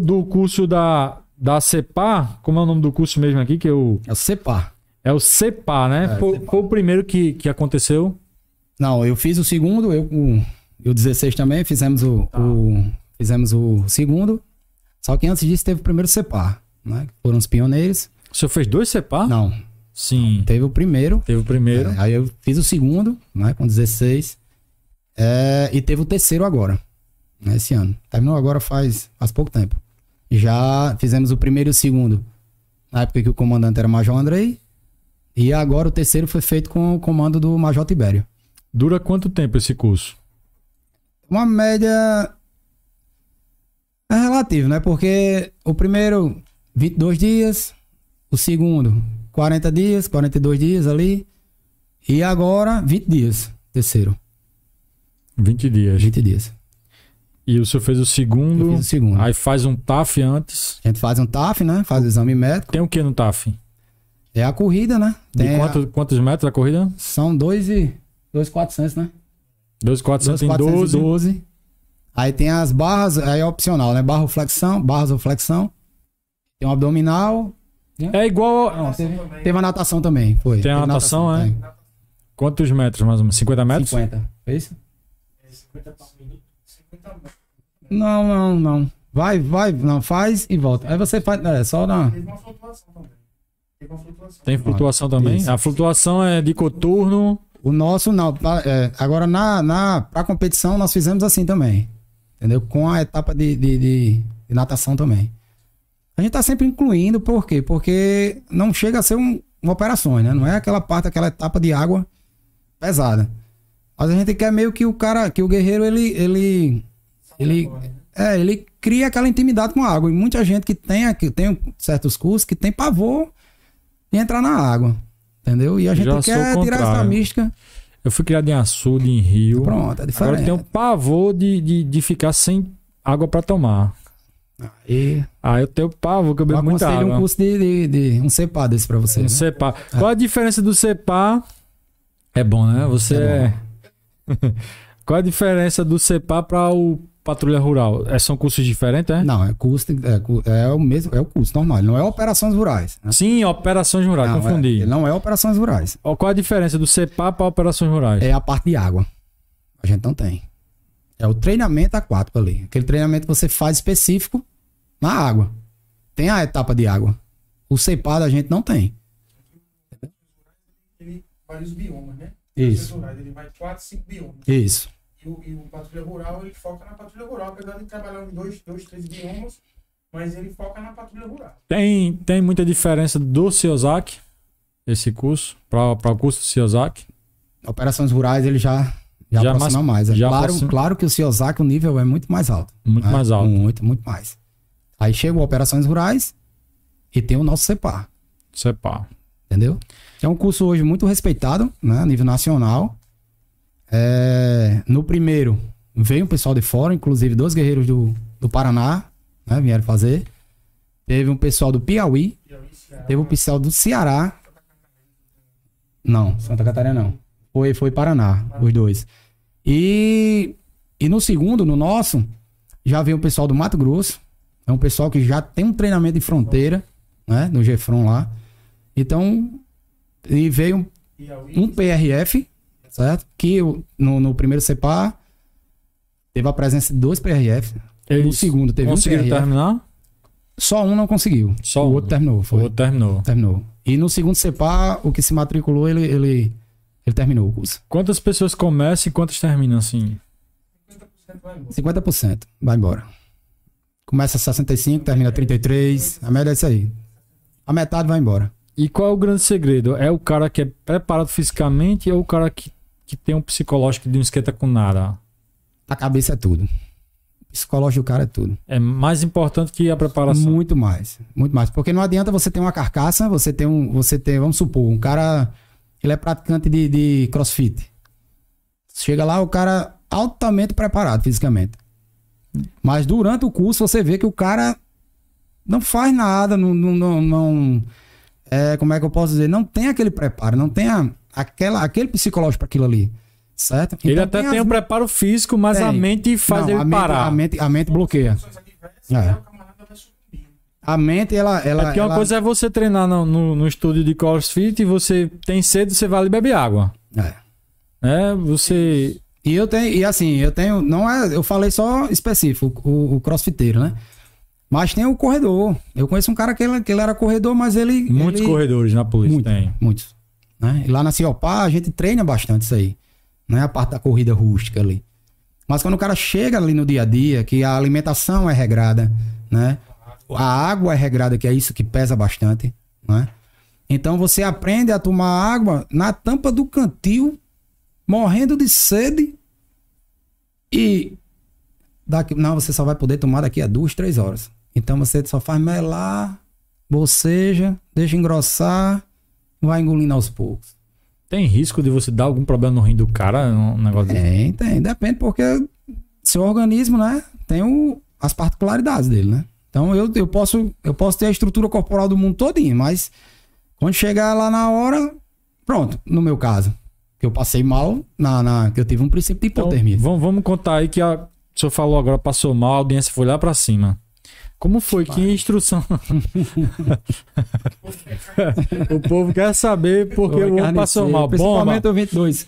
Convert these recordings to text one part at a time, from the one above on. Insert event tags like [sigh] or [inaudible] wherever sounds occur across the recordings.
do curso da, da CEPA, como é o nome do curso mesmo aqui? Que eu... É o CEPA. É o CEPA, né? É, foi, CEPA. foi, o primeiro que, que aconteceu? Não, eu fiz o segundo, eu, o, eu 16 também, fizemos o, tá. o, fizemos o segundo. Só que antes disso teve o primeiro CEPA, né? Foram os pioneiros. O senhor fez dois CEPA? Não. Sim. teve o primeiro. Teve o primeiro. É, aí eu fiz o segundo, né? Com 16. É, e teve o terceiro agora, nesse né, esse ano. Terminou agora faz, faz pouco tempo. Já fizemos o primeiro e o segundo. Na época que o comandante era Major Andrei. E agora o terceiro foi feito com o comando do Major Tibério. Dura quanto tempo esse curso? Uma média. É relativo, né? Porque o primeiro, 22 dias. O segundo, 40 dias, 42 dias ali. E agora, 20 dias. Terceiro. 20 dias. 20 dias. E o senhor fez o segundo. Eu fiz o segundo. Aí faz um TAF antes. A gente faz um TAF, né? Faz o exame médico. Tem o que no TAF? É a corrida, né? Tem De quanto, a... quantos metros a corrida? São 2,400, né? 2,400 em 12. Aí tem as barras, aí é opcional, né? Barro flexão, barras ou flexão. Tem um abdominal. É igual. Não, teve, teve a natação também, foi. Tem a natação, natação, é? Tem. Quantos metros mais ou menos? 50 metros? 50. É isso? É 50 por minuto. Não, não, não. Vai, vai, não, faz e volta. Aí você faz. É só na. uma flutuação também. flutuação. Tem flutuação também? Isso. A flutuação é de coturno. O nosso não. Tá, é, agora, na, na, pra competição, nós fizemos assim também. Entendeu? Com a etapa de, de, de, de natação também. A gente tá sempre incluindo, por quê? Porque não chega a ser um, uma operação, né? Não é aquela parte, aquela etapa de água pesada. Mas a gente quer meio que o cara, que o guerreiro, ele. ele, ele é, ele cria aquela intimidade com a água. E muita gente que tem aqui, tem certos cursos que tem pavor de entrar na água. Entendeu? E a gente Já quer tirar essa mística. Eu fui criado em açude, em rio. Pronto, é diferente. Agora eu tenho pavor de, de, de ficar sem água para tomar. Aí. Ah, eu tenho pavor que eu bebo muita água. um curso de, de, de um CEPA desse pra você. Um né? CEPA. É. Qual a diferença do CEPA? É bom, né? Você é. é [laughs] Qual a diferença do CEPA para o Patrulha Rural? É, são cursos diferentes, é? Não, é é, é, o mesmo, é o curso normal, não é operações rurais. Né? Sim, operações rurais, não, é, confundi. É, não é operações rurais. Qual a diferença do CEPA para operações rurais? É a parte de água. A gente não tem. É o treinamento aquático ali. Aquele treinamento que você faz específico na água. Tem a etapa de água. O CEPA da gente não tem. Tem vários biomas, né? Então, Isso. Regionais, ele vai 4, 5 biomas. Isso. E o, e o patrulha rural, ele foca na patrulha rural, apesar de trabalhar em 2, 2, 3 biomas, mas ele foca na patrulha rural. Tem, tem muita diferença do CIOSAC, esse curso, para o curso do CIOSAC? Operações rurais, ele já já, já aproxima mais. mais. Né? Já claro, aproxima. claro que o CIOSAC, o nível é muito mais alto. Muito né? mais alto. Muito, muito mais. Aí chegou Operações Rurais e tem o nosso CEPAR. CEPAR. Entendeu? É um curso hoje muito respeitado, né? A nível nacional. É, no primeiro, veio um pessoal de fora, inclusive dois guerreiros do, do Paraná, né? Vieram fazer. Teve um pessoal do Piauí. teve um pessoal do Ceará. Não, Santa Catarina não. Foi, foi Paraná, Paraná, os dois. E, e no segundo, no nosso, já veio o pessoal do Mato Grosso. É um pessoal que já tem um treinamento de fronteira, né? No Gefron lá. Então, e veio um PRF, certo? Que no, no primeiro Cepa teve a presença de dois PRF. Eles é no segundo teve um PRF. terminar? Só um não conseguiu. Só o um. outro terminou. Foi. O outro terminou. Terminou. E no segundo Cepa o que se matriculou, ele, ele, ele terminou o curso. Quantas pessoas começam e quantas terminam assim? 50% vai embora. 50% vai embora. Começa 65, termina 33. A média é isso aí. A metade vai embora. E qual é o grande segredo? É o cara que é preparado fisicamente ou o cara que, que tem um psicológico de não esquenta com nada? A cabeça é tudo. psicológico do cara é tudo. É mais importante que a preparação. Muito mais. Muito mais. Porque não adianta você ter uma carcaça, você tem um. Você tem, vamos supor, um cara. Ele é praticante de, de crossfit. Chega lá, o cara altamente preparado fisicamente. Mas durante o curso você vê que o cara não faz nada, não, não, não, não é, como é que eu posso dizer? Não tem aquele preparo, não tem a, aquela, aquele psicológico para aquilo ali. Certo? Ele então, até tem, tem as... o preparo físico, mas tem. a mente faz não, ele a mente, parar. A mente, a mente bloqueia. É. A mente, ela. ela A é porque ela... coisa é você treinar no, no, no, estúdio de crossfit e você tem sede, você vai ali e bebe água. É. É, você. E eu tenho, e assim, eu tenho. Não é, eu falei só específico, o, o crossfiteiro, né? Mas tem o corredor. Eu conheço um cara que ele, que ele era corredor, mas ele. Muitos ele... corredores na polícia muito, tem. Muitos. Né? E lá na Ciopá a gente treina bastante isso aí. Né? A parte da corrida rústica ali. Mas quando o cara chega ali no dia a dia, que a alimentação é regrada, né? A água é regrada, que é isso que pesa bastante, né? Então você aprende a tomar água na tampa do cantil, morrendo de sede e daqui, não, você só vai poder tomar daqui a duas, três horas. Então você só faz melar, boceja, deixa engrossar, vai engolindo aos poucos. Tem risco de você dar algum problema no rim do cara, um negócio Tem, desse? tem. Depende, porque seu organismo, né, tem o, as particularidades dele, né? Então eu, eu, posso, eu posso ter a estrutura corporal do mundo todinho, mas quando chegar lá na hora, pronto, no meu caso. Que eu passei mal, na, na, que eu tive um princípio de então, hipotermia. Então, vamos, vamos contar aí que a, o senhor falou agora, passou mal, a audiência foi lá para cima. Como foi? Que instrução? [laughs] o povo quer saber porque o homem passou mal. Principalmente Bomba. o 22.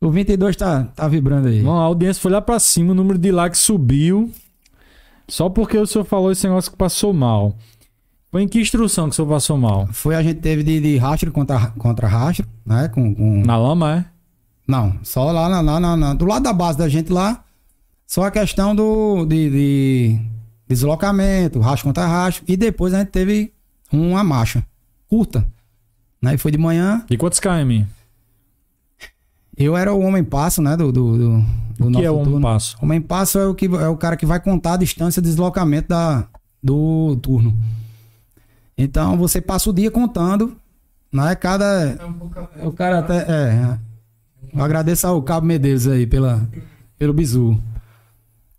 O 22 tá, tá vibrando aí. Bom, a audiência foi lá pra cima, o número de likes subiu. Só porque o senhor falou esse negócio que passou mal. Foi em que instrução que o senhor passou mal? Foi a gente teve de, de rastro contra, contra rastro, né? Com, com... Na lama, é? Não, só lá, na, na, na, do lado da base da gente lá. Só a questão do, de, de deslocamento, racho contra racho. E depois a gente teve uma marcha curta. Né? E foi de manhã. E quantos km? Eu era o homem passo, né? Do, do, do, do o é o homem passo? Homem passo é o, que, é o cara que vai contar a distância de deslocamento da, do turno. Então você passa o dia contando, né? Cada. É um pouco... O cara até. É, eu agradeço ao Cabo Medeiros aí pela, pelo bizu.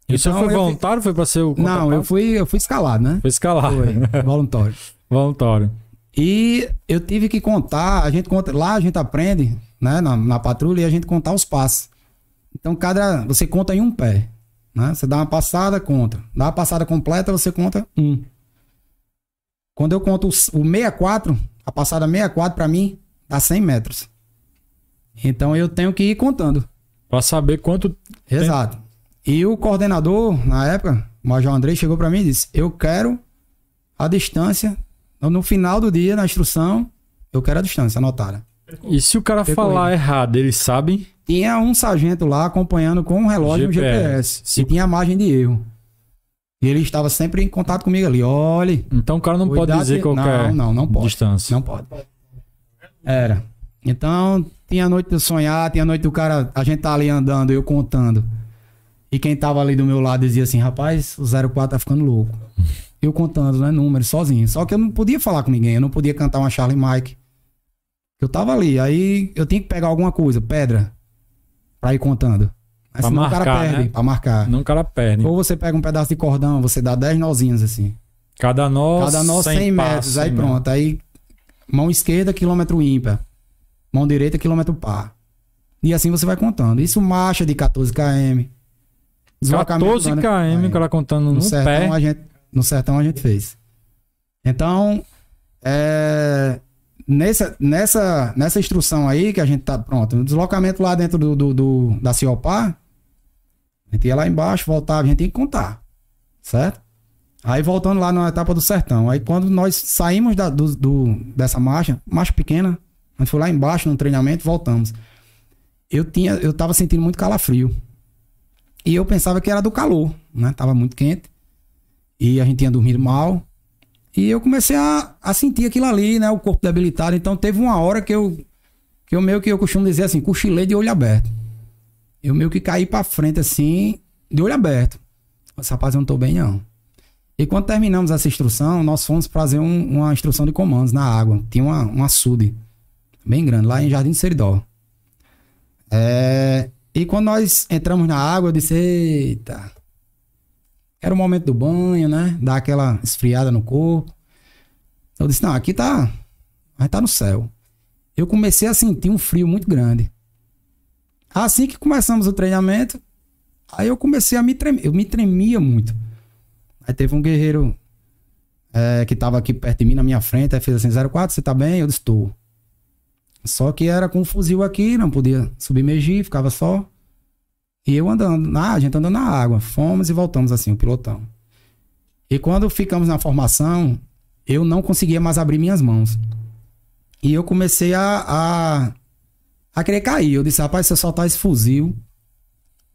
Então, Isso então, foi voluntário? Fui... Foi para ser o. Não, eu fui, eu fui escalar, né? Foi escalar. Foi, voluntário. [laughs] voluntário. E eu tive que contar, a gente conta, lá a gente aprende, né, na, na patrulha, e a gente contar os passos. Então, cada. Você conta em um pé. Né? Você dá uma passada, conta. Dá uma passada completa, você conta um. Quando eu conto o 64, a passada 64 para mim dá 100 metros. Então eu tenho que ir contando. Para saber quanto. Exato. Tempo. E o coordenador, na época, o Major André, chegou para mim e disse: Eu quero a distância. No final do dia, na instrução, eu quero a distância anotada. E se o cara Percorrido. falar errado, eles sabem? Tinha um sargento lá acompanhando com um relógio GPS. GPS. Se... E tinha margem de erro. E ele estava sempre em contato comigo ali. Olhe. Então o cara não pode dizer de... qualquer não, não, não pode. distância. Não pode. Era. Então, tinha noite de sonhar, tinha noite do cara, a gente tá ali andando, eu contando. E quem tava ali do meu lado dizia assim, rapaz, o 04 tá ficando louco. Eu contando, né, números, sozinho. Só que eu não podia falar com ninguém, eu não podia cantar uma Charlie Mike. Eu tava ali, aí eu tinha que pegar alguma coisa, pedra, pra ir contando. Mas pra marcar, o cara perde, né? pra marcar. Não o cara perde. Ou você pega um pedaço de cordão, você dá 10 nozinhos assim. Cada nó, Cada nó 100, 100 metros, passos, aí né? pronto. Aí mão esquerda, quilômetro ímpar. Mão direita, quilômetro par. E assim você vai contando. Isso marcha de 14 km, 14 km né? que ela contando no, no sertão, pé. A gente, no sertão a gente fez. Então, é, nessa, nessa, nessa instrução aí que a gente tá pronto, no deslocamento lá dentro do, do, do da Ciopá, a gente ia lá embaixo, voltava, a gente tinha que contar, certo? Aí voltando lá na etapa do sertão. Aí quando nós saímos da, do, do, dessa marcha, marcha pequena, a gente foi lá embaixo no treinamento, voltamos. Eu tinha, eu tava sentindo muito calafrio. E eu pensava que era do calor, né? Tava muito quente. E a gente tinha dormido mal. E eu comecei a, a sentir aquilo ali, né? O corpo debilitado. Então teve uma hora que eu. Que eu meio que eu costumo dizer assim, cochilei de olho aberto. Eu meio que caí pra frente assim, de olho aberto. Esse rapaz, eu não tô bem, não. E quando terminamos essa instrução, nós fomos fazer um, uma instrução de comandos na água. Tinha uma, um açude bem grande, lá em Jardim do Seridó. É, e quando nós entramos na água, eu disse: Eita. Era o momento do banho, né? Dar aquela esfriada no corpo. Eu disse: Não, aqui tá. Mas tá no céu. Eu comecei a sentir um frio muito grande. Assim que começamos o treinamento, aí eu comecei a me tremer. Eu me tremia muito. Aí teve um guerreiro é, que tava aqui perto de mim, na minha frente. Aí fez assim: 04, você tá bem? Eu disse: Tô. Só que era com um fuzil aqui, não podia submergir, ficava só. E eu andando. Ah, a gente andando na água. Fomos e voltamos assim, o pilotão. E quando ficamos na formação, eu não conseguia mais abrir minhas mãos. E eu comecei a, a, a querer cair. Eu disse, rapaz, se eu soltar esse fuzil,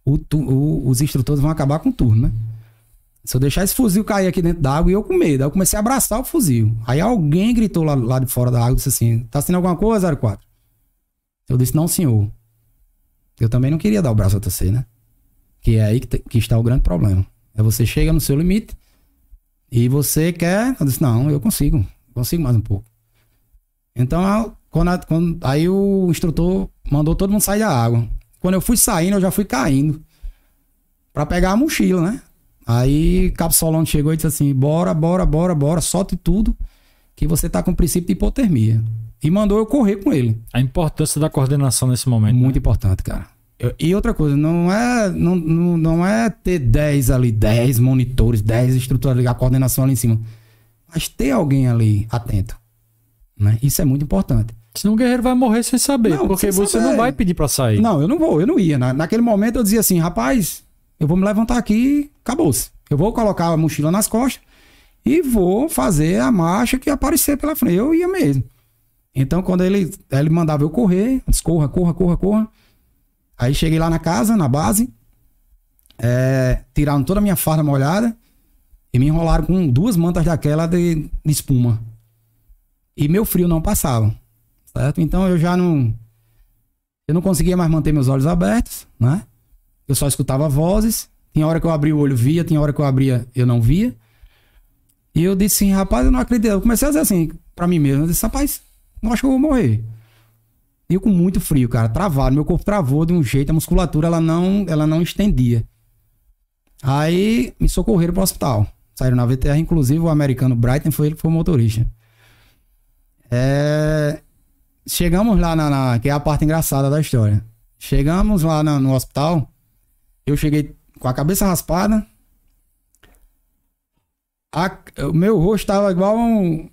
o, o, os instrutores vão acabar com o turno, né? Se eu deixar esse fuzil cair aqui dentro da água e eu com medo. Aí eu comecei a abraçar o fuzil. Aí alguém gritou lá, lá de fora da água e disse assim: Tá sendo alguma coisa, 04? Eu disse: Não, senhor. Eu também não queria dar o braço a torcer, né? Que é aí que, que está o grande problema. É você chega no seu limite e você quer. Eu disse: Não, eu consigo. Consigo mais um pouco. Então, quando, quando, aí o instrutor mandou todo mundo sair da água. Quando eu fui saindo, eu já fui caindo. para pegar a mochila, né? Aí Capsolão chegou e disse assim: bora, bora, bora, bora, solte tudo, que você tá com princípio de hipotermia. E mandou eu correr com ele. A importância da coordenação nesse momento. Muito né? importante, cara. Eu, e outra coisa, não é, não, não, não é ter 10 ali, 10 monitores, 10 estruturas, ligar a coordenação ali em cima. Mas ter alguém ali atento. Né? Isso é muito importante. Senão o guerreiro vai morrer sem saber, não, porque sem você saber. não vai pedir para sair. Não, eu não vou, eu não ia. Na, naquele momento eu dizia assim, rapaz, eu vou me levantar aqui e acabou-se. Eu vou colocar a mochila nas costas e vou fazer a marcha que aparecer pela frente. Eu ia mesmo. Então, quando ele, ele mandava eu correr, eu disse, corra, corra, corra, corra. Aí cheguei lá na casa, na base, é, tiraram toda a minha farda molhada e me enrolaram com duas mantas daquela de, de espuma. E meu frio não passava, certo? Então eu já não. Eu não conseguia mais manter meus olhos abertos, né? eu só escutava vozes. Tinha hora que eu abria o olho, via. Tinha hora que eu abria, eu não via. E eu disse assim, rapaz, eu não acredito. Eu comecei a dizer assim, pra mim mesmo. Eu disse, rapaz, não acho que eu vou morrer. E eu com muito frio, cara, travado. Meu corpo travou de um jeito, a musculatura, ela não, ela não estendia. Aí, me socorreram pro hospital. Saíram na VTR, inclusive, o americano Brighton foi ele que foi o motorista. É... Chegamos lá na, na, Que é a parte engraçada da história. Chegamos lá na, no hospital. Eu cheguei com a cabeça raspada. A, o meu rosto tava igual um.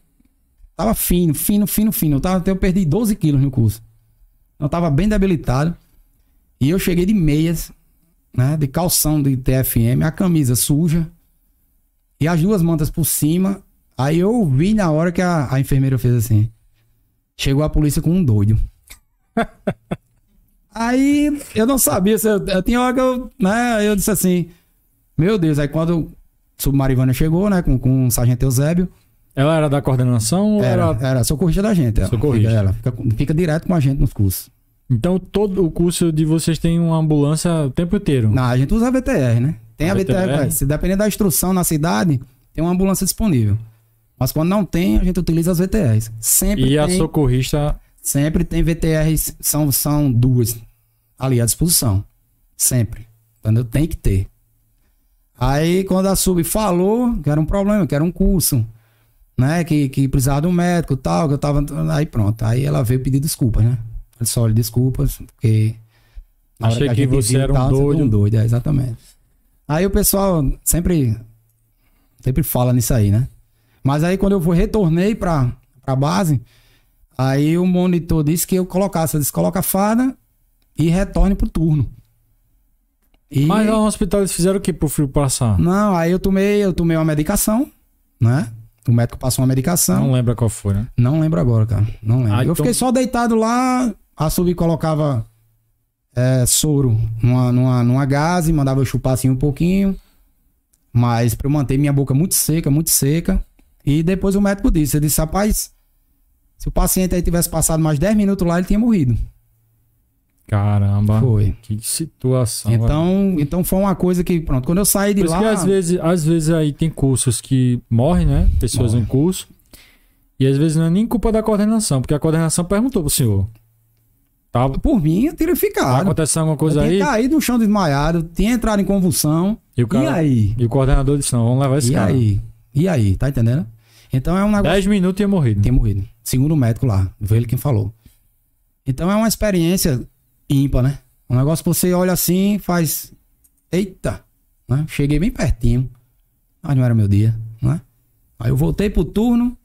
Tava fino, fino, fino, fino. Eu, tava, eu perdi 12 quilos no curso. Eu tava bem debilitado. E eu cheguei de meias, né? De calção de TFM, a camisa suja. E as duas mantas por cima. Aí eu vi na hora que a, a enfermeira fez assim. Chegou a polícia com um doido. [laughs] Aí eu não sabia, se eu, eu tinha hora que eu, né, eu disse assim, meu Deus, aí quando o Submarivana chegou, né, com, com o sargento Eusébio. Ela era da coordenação? Era, era, era socorrista da gente. Ela, socorrista. Fica, ela fica, fica direto com a gente nos cursos. Então todo o curso de vocês tem uma ambulância o tempo inteiro? Não, a gente usa a VTR, né? Tem a, a VTR, VTR? se dependendo da instrução na cidade, tem uma ambulância disponível. Mas quando não tem, a gente utiliza as VTRs. Sempre e tem... a socorrista Sempre tem VTRs, são, são duas ali à disposição. Sempre. Entendeu? Tem que ter. Aí quando a sub falou que era um problema, que era um curso, né? Que, que precisava de um médico e tal, que eu tava. Aí pronto. Aí ela veio pedir desculpas, né? Ele só olha desculpas, porque. Achei que, que você era um tal, doido. Um doido, é, exatamente. Aí o pessoal sempre. Sempre fala nisso aí, né? Mas aí quando eu retornei pra, pra base, Aí o monitor disse que eu colocasse, eu disse, coloca a fada e retorne pro turno. E... Mas no hospital eles fizeram o que pro frio passar? Não, aí eu tomei, eu tomei uma medicação, né? O médico passou uma medicação. Não lembra qual foi, né? Não lembro agora, cara. Não lembro. Ah, eu então fiquei só deitado lá, a Subi colocava é, soro numa, numa, numa gase, mandava eu chupar assim um pouquinho. Mas pra eu manter minha boca muito seca, muito seca. E depois o médico disse, ele disse, rapaz, se o paciente aí tivesse passado mais 10 minutos lá, ele tinha morrido. Caramba. Foi. Que situação. Então, então foi uma coisa que, pronto, quando eu saí de lá. Porque às vezes, às vezes aí tem cursos que morrem, né? Pessoas em curso. E às vezes não é nem culpa da coordenação, porque a coordenação perguntou pro senhor. Tava... Tá, Por mim, eu teria ficado. Vai acontecer alguma coisa eu aí? Tinha caído no chão desmaiado, tinha entrado em convulsão. E, o cara, e aí? E o coordenador disse: não, vamos levar esse e cara. E aí? E aí? Tá entendendo? Então é um negócio. 10 minutos e morrido. Né? Tinha morrido. Segundo o médico lá, foi ele quem falou. Então é uma experiência ímpar, né? Um negócio que você olha assim e faz. Eita! Né? Cheguei bem pertinho. Mas não era meu dia, né? Aí eu voltei pro turno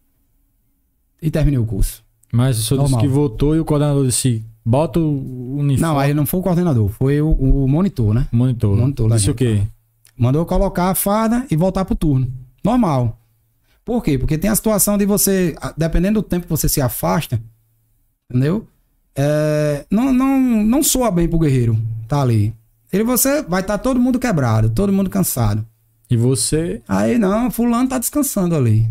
e terminei o curso. Mas o senhor Normal. disse que votou e o coordenador disse: bota o uniforme. Não, aí não foi o coordenador, foi o, o monitor, né? Monitor. O monitor disse o quê? Mandou colocar a farda e voltar pro turno. Normal. Por quê? Porque tem a situação de você, dependendo do tempo que você se afasta, entendeu? É, não, não, não soa bem pro guerreiro tá ali. Ele você vai estar tá todo mundo quebrado, todo mundo cansado. E você? Aí não, fulano tá descansando ali.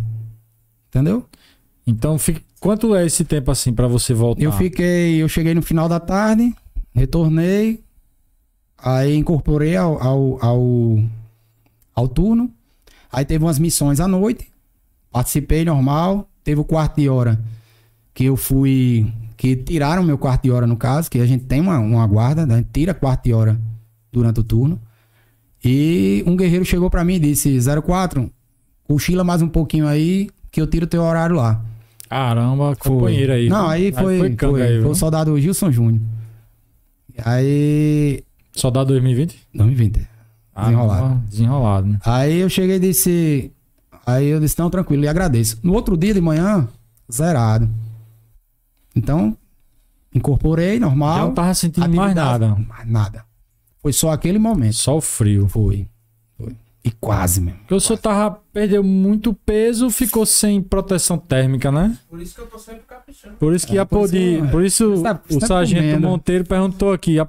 Entendeu? Então, quanto é esse tempo assim para você voltar? Eu fiquei, eu cheguei no final da tarde, retornei, aí incorporei ao, ao, ao, ao turno. Aí teve umas missões à noite. Participei normal. Teve o quarto de hora que eu fui. Que tiraram meu quarto de hora, no caso, que a gente tem uma, uma guarda, né, a gente tira quarto de hora durante o turno. E um guerreiro chegou para mim e disse: 04, cochila mais um pouquinho aí, que eu tiro teu horário lá. Caramba, companheiro aí. Não, aí foi, foi, foi, aí, foi o soldado Gilson Júnior. Aí. Soldado 2020? 2020. É. Ah, desenrolado. Desenrolado, né? Aí eu cheguei e disse: Aí eu disse, não, tranquilo, e agradeço. No outro dia de manhã, zerado. Então, incorporei, normal. Eu não tava sentindo mais nada. Mais nada. Foi só aquele momento. Só o frio. Foi. Foi. E quase mesmo. Porque o senhor tava, perdeu muito peso, ficou sem proteção térmica, né? Por isso que eu tô sempre caprichando. Por isso que é, a Podi, por isso, por isso, por isso tá, o tá sargento comendo. Monteiro perguntou aqui, a